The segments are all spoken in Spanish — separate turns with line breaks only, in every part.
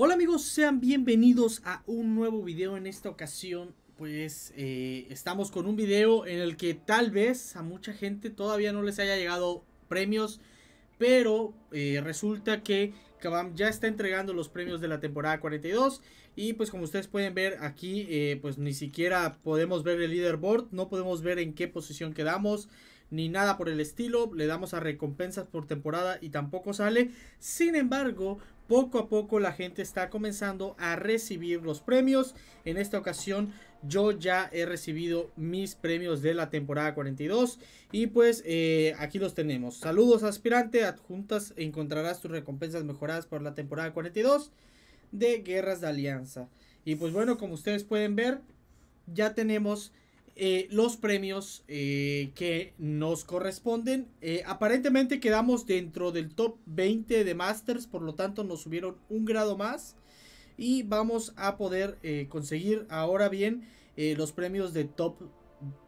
Hola amigos, sean bienvenidos a un nuevo video en esta ocasión. Pues eh, estamos con un video en el que tal vez a mucha gente todavía no les haya llegado premios, pero eh, resulta que Kabam ya está entregando los premios de la temporada 42 y pues como ustedes pueden ver aquí eh, pues ni siquiera podemos ver el leaderboard, no podemos ver en qué posición quedamos ni nada por el estilo. Le damos a recompensas por temporada y tampoco sale. Sin embargo, poco a poco la gente está comenzando a recibir los premios. En esta ocasión yo ya he recibido mis premios de la temporada 42 y pues eh, aquí los tenemos. Saludos aspirante, adjuntas encontrarás tus recompensas mejoradas por la temporada 42 de Guerras de Alianza. Y pues bueno, como ustedes pueden ver, ya tenemos eh, los premios eh, que nos corresponden. Eh, aparentemente quedamos dentro del top 20 de Masters, por lo tanto nos subieron un grado más. Y vamos a poder conseguir ahora bien los premios de top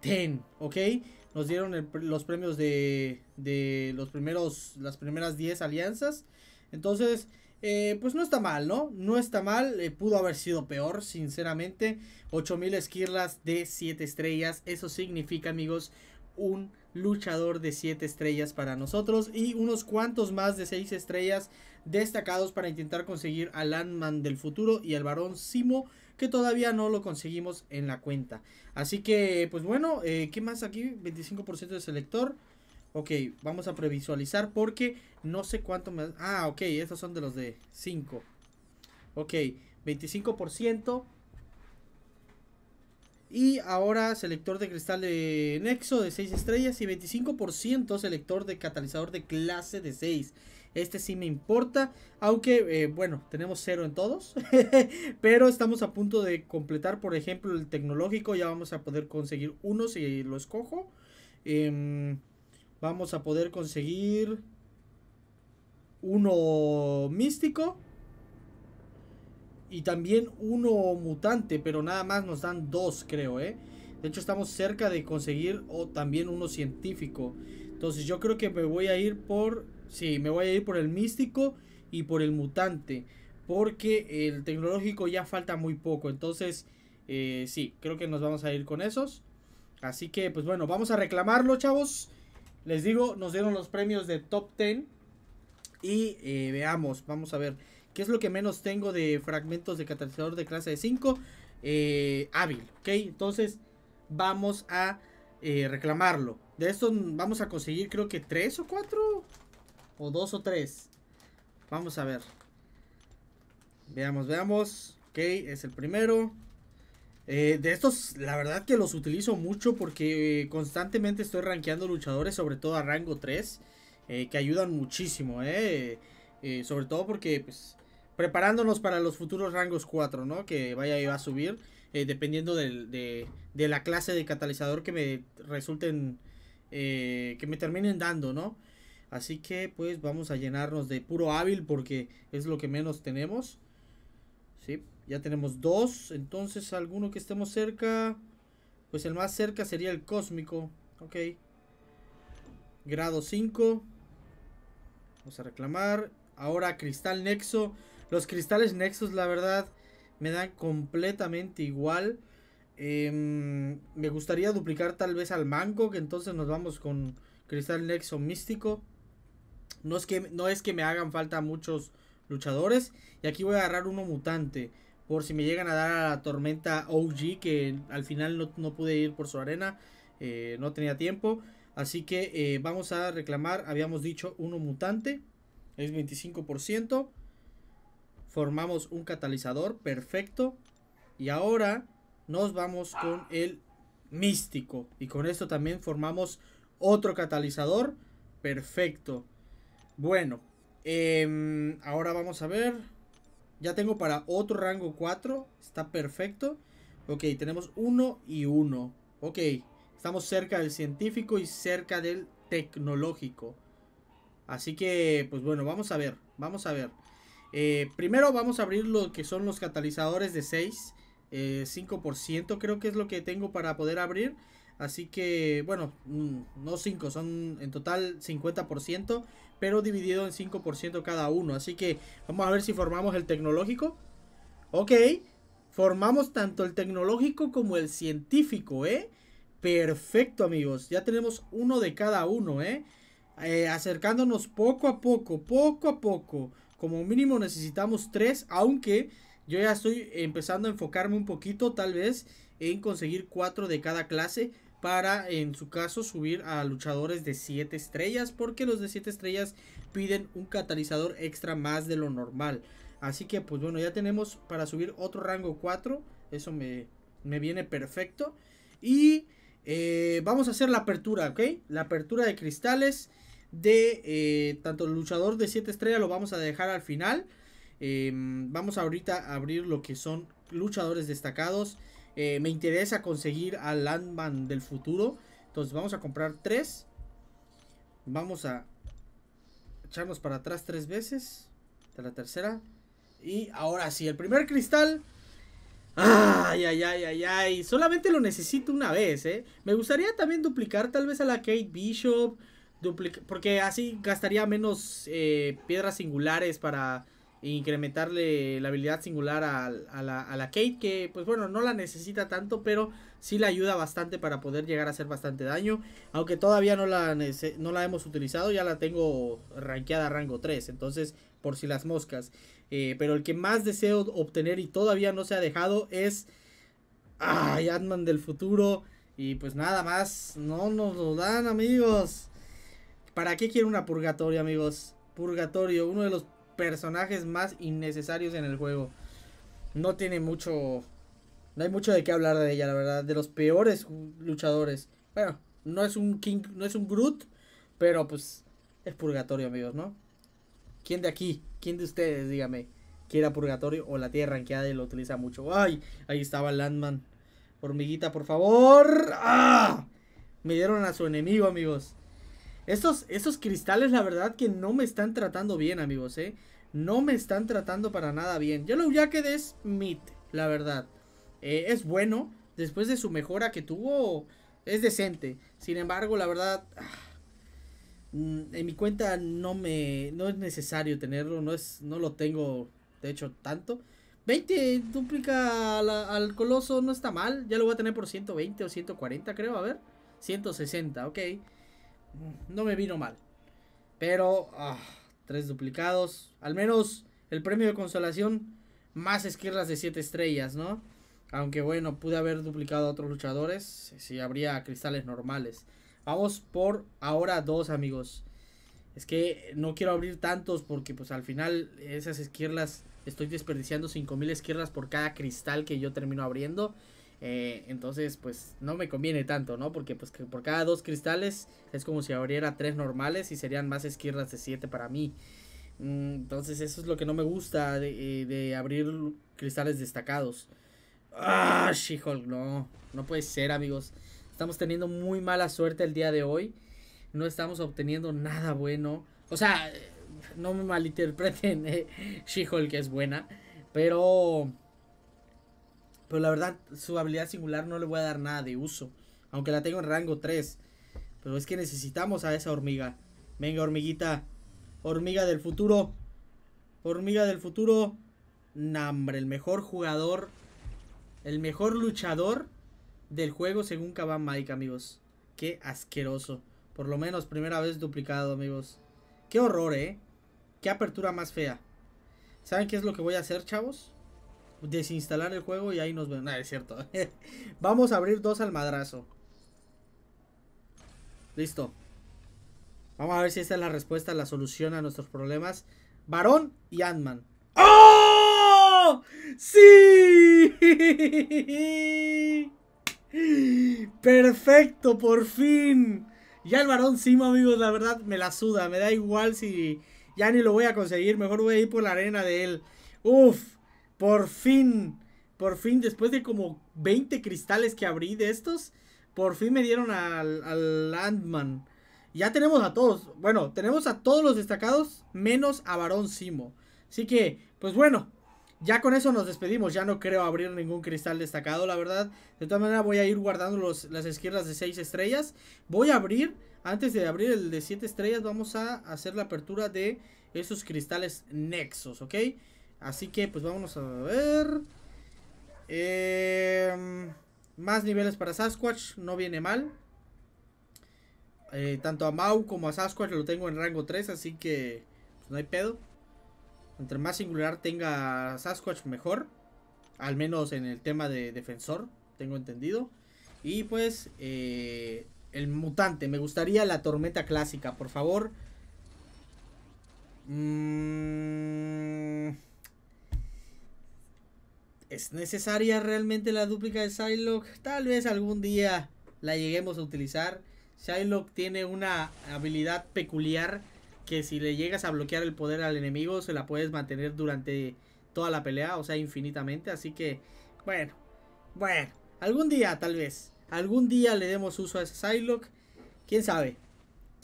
10, ¿ok? Nos dieron los premios de, de los primeros, las primeras 10 alianzas. Entonces, eh, pues no está mal, ¿no? No está mal, eh, pudo haber sido peor, sinceramente. 8000 esquirlas de 7 estrellas, eso significa, amigos, un luchador de 7 estrellas para nosotros y unos cuantos más de 6 estrellas destacados para intentar conseguir al Landman del futuro y al varón Simo que todavía no lo conseguimos en la cuenta. Así que, pues bueno, eh, ¿qué más aquí? 25% de selector. Ok, vamos a previsualizar porque no sé cuánto me... Ah, ok, estos son de los de 5. Ok, 25%. Y ahora selector de cristal de nexo de 6 estrellas y 25% selector de catalizador de clase de 6. Este sí me importa, aunque eh, bueno, tenemos cero en todos, pero estamos a punto de completar, por ejemplo, el tecnológico, ya vamos a poder conseguir uno si lo escojo. Eh, Vamos a poder conseguir uno místico y también uno mutante, pero nada más nos dan dos, creo, ¿eh? De hecho, estamos cerca de conseguir o también uno científico. Entonces, yo creo que me voy a ir por sí, me voy a ir por el místico y por el mutante, porque el tecnológico ya falta muy poco. Entonces, eh, sí, creo que nos vamos a ir con esos. Así que, pues bueno, vamos a reclamarlo, chavos. Les digo, nos dieron los premios de top 10. Y eh, veamos, vamos a ver. ¿Qué es lo que menos tengo de fragmentos de catalizador de clase de 5? Eh, hábil, ¿ok? Entonces vamos a eh, reclamarlo. De estos vamos a conseguir creo que 3 o 4. O 2 o 3. Vamos a ver. Veamos, veamos. Ok, es el primero. Eh, de estos, la verdad que los utilizo mucho porque constantemente estoy rankeando luchadores, sobre todo a rango 3, eh, que ayudan muchísimo, eh, eh, sobre todo porque pues, preparándonos para los futuros rangos 4, ¿no? Que vaya va a subir, dependiendo de, de, la clase de catalizador que me resulten, que me terminen dando, ¿no? Así que pues vamos a llenarnos de puro hábil porque es lo que menos tenemos. ¿sí? Ya tenemos dos, entonces alguno que estemos cerca, pues el más cerca sería el cósmico, ok. Grado 5. Vamos a reclamar. Ahora cristal nexo. Los cristales nexos, la verdad, me dan completamente igual. Em, me gustaría duplicar tal vez al mango, que entonces nos vamos con cristal nexo místico. No es que, no es que me hagan falta muchos luchadores. Y aquí voy a agarrar uno mutante. Por si me llegan a dar a la tormenta OG, que al final no, pude ir por su arena. Eh, no tenía tiempo. Así que eh, vamos a reclamar, habíamos dicho, uno mutante. Es 25%. Formamos un catalizador, perfecto. Y ahora nos vamos con el místico. Y con esto también formamos otro catalizador, perfecto. Bueno, Em, ahora vamos a ver. Ya tengo para otro rango 4. Está perfecto. Ok, tenemos 1 y 1. Ok, estamos cerca del científico y cerca del tecnológico. Así que, pues bueno, vamos a ver. Vamos a ver. Eh, primero vamos a abrir lo que son los catalizadores de 6. 5% eh, creo que es lo que tengo para poder abrir. Así que, bueno, mm, no 5, son en total 50% pero dividido en 5% cada uno. Así que vamos a ver si formamos el tecnológico. Ok, formamos tanto el tecnológico como el científico, ¿eh? Perfecto, amigos. Ya tenemos uno de cada uno, ¿eh? Eh, acercándonos poco a poco, poco a poco. Como mínimo necesitamos tres, aunque yo ya estoy empezando a enfocarme un poquito, tal vez, en conseguir cuatro de cada clase para en su caso subir a luchadores de 7 estrellas porque los de 7 estrellas piden un catalizador extra más de lo normal. Así que pues bueno, ya tenemos para subir otro rango 4, eso me, me viene perfecto. Y eh, vamos a hacer la apertura, ¿ok? La apertura de cristales de eh, tanto el luchador de 7 estrellas lo vamos a dejar al final. Em, vamos ahorita a abrir lo que son luchadores destacados eh, me interesa conseguir al Landman del futuro. Entonces vamos a comprar tres. Vamos a echarnos para atrás tres veces. De la tercera. Y ahora sí, el primer cristal. Ay, ay, ay, ay, ay. Solamente lo necesito una vez, ¿eh? Me gustaría también duplicar tal vez a la Kate Bishop. Porque así gastaría menos eh, piedras singulares para incrementarle la habilidad singular a, la, Kate, que pues bueno, no la necesita tanto, pero sí la ayuda bastante para poder llegar a hacer bastante daño, aunque todavía no la, no la hemos utilizado, ya la tengo rankeada a rango 3, entonces por si las moscas, eh, pero el que más deseo obtener y todavía no se ha dejado es Ay Adam del futuro, y pues nada más, no nos lo dan amigos, ¿para qué quiero una purgatoria amigos? Purgatorio, uno de los personajes más innecesarios en el juego. No tiene mucho. No hay mucho de qué hablar de ella, la verdad. De los peores luchadores. Bueno, no es un King, no es un Groot, pero pues es purgatorio, amigos, ¿no? ¿Quién de aquí? ¿Quién de ustedes, dígame? era purgatorio o la tierra rankeada y lo utiliza mucho. ¡Ay! Ahí estaba Landman. Hormiguita, por favor. ¡Ah! Me dieron a su enemigo, amigos. Estos, cristales, la verdad que no me están tratando bien, amigos, ¿eh? No me están tratando para nada bien. yo lo ya quedé smith, la verdad. Eh, es bueno. Después de su mejora que tuvo, es decente. Sin embargo, la verdad... Ah, mm, en mi cuenta no me no es necesario tenerlo, no es no lo tengo de hecho tanto. 20 duplica al coloso, no está mal. Ya lo voy a tener por 120 o 140, creo. A ver. 160, ok. Mm, no me vino mal. Pero, ah, tres duplicados. Al menos el premio de consolación, más esquirlas de siete estrellas, ¿no? Aunque bueno, pude haber duplicado a otros luchadores si habría cristales normales. Vamos por ahora dos, amigos. Es que no quiero abrir tantos porque pues al final esas esquirlas estoy desperdiciando 5000 esquirlas por cada cristal que yo termino abriendo. Eh, entonces, pues no me conviene tanto, ¿no? Porque pues que por cada dos cristales es como si abriera tres normales y serían más esquirlas de siete para mí. Mm, entonces, eso es lo que no me gusta eh, de, abrir cristales destacados. ¡Ah, She-Hulk! No, no puede ser, amigos. Estamos teniendo muy mala suerte el día de hoy. No estamos obteniendo nada bueno. O sea, no me malinterpreten. Eh, She-Hulk es buena. Pero pero la verdad, su habilidad singular no le voy a dar nada de uso. Aunque la tengo en rango 3. Pero es que necesitamos a esa hormiga. Venga, hormiguita. Hormiga del futuro. Hormiga del futuro. Nambre, el mejor jugador. El mejor luchador del juego según Kaban Mike, amigos. Qué asqueroso. Por lo menos primera vez duplicado, amigos. Qué horror, ¿eh? Qué apertura más fea. ¿Saben qué es lo que voy a hacer, chavos? desinstalar el juego y ahí nos vemos. nada es cierto. Vamos a abrir dos al madrazo. Listo. Vamos a ver si esta es la respuesta, la solución a nuestros problemas. Varón y Antman. ¡Oh! ¡Sí! Perfecto, por fin. Ya el varón sí, amigos, la verdad me la suda. Me da igual si ya ni lo voy a conseguir. Mejor voy a ir por la arena de él. Uf. Por fin, por fin, después de como 20 cristales que abrí de estos, por fin me dieron al, Landman. Ya tenemos a todos, bueno, tenemos a todos los destacados, menos a Barón Simo. Así que, pues bueno, ya con eso nos despedimos. Ya no creo abrir ningún cristal destacado, la verdad. De todas maneras voy a ir guardando los, las izquierdas de 6 estrellas. Voy a abrir, antes de abrir el de 7 estrellas, vamos a hacer la apertura de esos cristales nexos, ¿ok? Así que pues vámonos a ver. Em, más niveles para Sasquatch, no viene mal. Eh, tanto a Mau como a Sasquatch lo tengo en rango 3, así que pues, no hay pedo. Entre más singular tenga Sasquatch mejor. Al menos en el tema de defensor, tengo entendido. Y pues eh, el mutante, me gustaría la tormenta clásica, por favor. Mmm... ¿Es necesaria realmente la dúplica de Psylocke? Tal vez algún día la lleguemos a utilizar. Psylocke tiene una habilidad peculiar que si le llegas a bloquear el poder al enemigo se la puedes mantener durante toda la pelea, o sea, infinitamente. Así que, bueno, bueno, algún día tal vez, algún día le demos uso a ese Psylocke. ¿Quién sabe?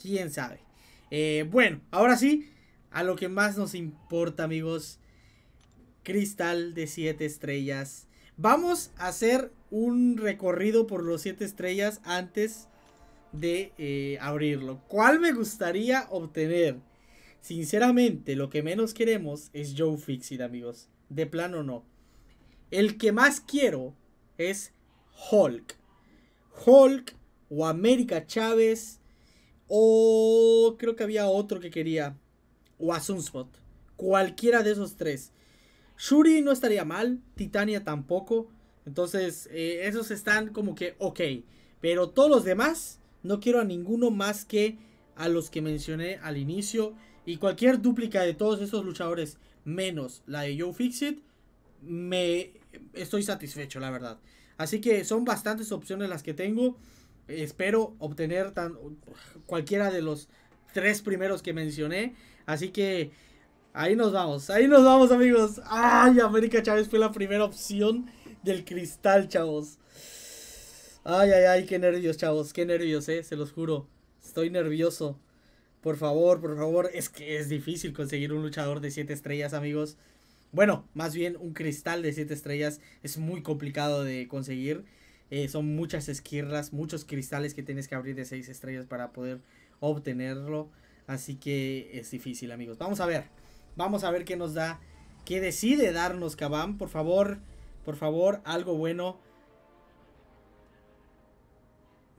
¿Quién sabe? Eh, bueno, ahora sí, a lo que más nos importa amigos Cristal de 7 estrellas. Vamos a hacer un recorrido por los 7 estrellas antes de eh, abrirlo. ¿Cuál me gustaría obtener? Sinceramente, lo que menos queremos es Joe Fixit, amigos. De plano no. El que más quiero es Hulk. Hulk o América Chávez. O creo que había otro que quería. O a Sunspot. Cualquiera de esos tres. Shuri no estaría mal, Titania tampoco. Entonces, eh, esos están como que ok. Pero todos los demás, no quiero a ninguno más que a los que mencioné al inicio. Y cualquier dúplica de todos esos luchadores, menos la de Joe Fixit, me estoy satisfecho, la verdad. Así que son bastantes opciones las que tengo. Espero obtener tan, cualquiera de los tres primeros que mencioné. Así que Ahí nos vamos, ahí nos vamos, amigos. Ay, América Chávez fue la primera opción del cristal, chavos. Ay, ay, ay, qué nervios, chavos, qué nervios, eh, se los juro. Estoy nervioso. Por favor, por favor, es que es difícil conseguir un luchador de 7 estrellas, amigos. Bueno, más bien un cristal de 7 estrellas es muy complicado de conseguir. Eh, son muchas esquirlas, muchos cristales que tienes que abrir de 6 estrellas para poder obtenerlo. Así que es difícil, amigos. Vamos a ver. Vamos a ver qué nos da, qué decide darnos Kabam. Por favor, por favor, algo bueno.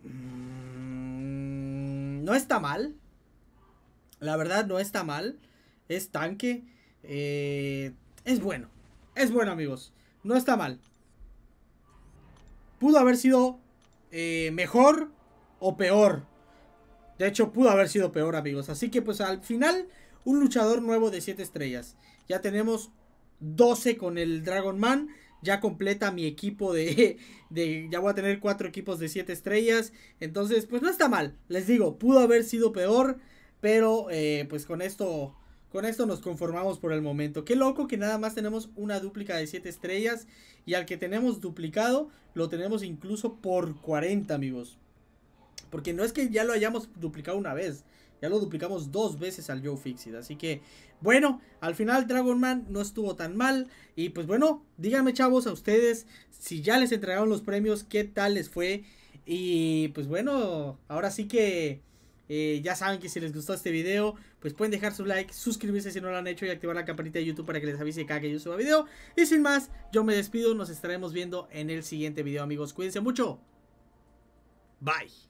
Mm, no está mal. La verdad no está mal. Es tanque. Eh, es bueno. Es bueno, amigos. No está mal. Pudo haber sido eh, mejor o peor. De hecho, pudo haber sido peor, amigos. Así que pues al final un luchador nuevo de 7 estrellas. Ya tenemos 12 con el Dragon Man. Ya completa mi equipo de, de... Ya voy a tener 4 equipos de 7 estrellas. Entonces, pues no está mal. Les digo, pudo haber sido peor. Pero, eh, pues con esto... Con esto nos conformamos por el momento. Qué loco que nada más tenemos una dúplica de 7 estrellas. Y al que tenemos duplicado, lo tenemos incluso por 40, amigos. Porque no es que ya lo hayamos duplicado una vez. Ya lo duplicamos dos veces al Joe Fixed. Así que, bueno, al final Dragon Man no estuvo tan mal. Y pues bueno, díganme chavos a ustedes si ya les entregaron los premios, qué tal les fue. Y pues bueno, ahora sí que... Eh, ya saben que si les gustó este video, pues pueden dejar su like, suscribirse si no lo han hecho y activar la campanita de YouTube para que les avise cada que yo suba video. Y sin más, yo me despido, nos estaremos viendo en el siguiente video amigos. Cuídense mucho. Bye.